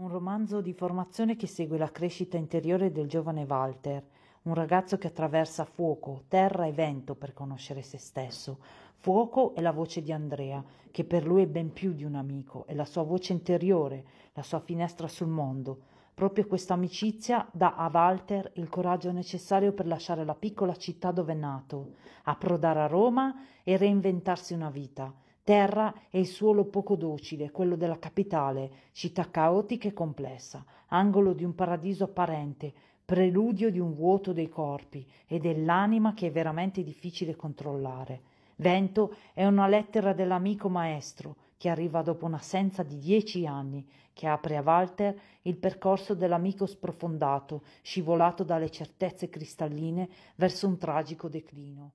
Un romanzo di formazione che segue la crescita interiore del giovane Walter, un ragazzo che attraversa fuoco, terra e vento per conoscere se stesso. Fuoco è la voce di Andrea, che per lui è ben più di un amico, è la sua voce interiore, la sua finestra sul mondo. Proprio questa amicizia dà a Walter il coraggio necessario per lasciare la piccola città dove è nato, approdare a Roma e reinventarsi una vita terra e il suolo poco docile, quello della capitale, città caotica e complessa, angolo di un paradiso apparente, preludio di un vuoto dei corpi e dell'anima che è veramente difficile controllare. Vento è una lettera dell'amico maestro che arriva dopo un'assenza di dieci anni, che apre a Walter il percorso dell'amico sprofondato, scivolato dalle certezze cristalline verso un tragico declino.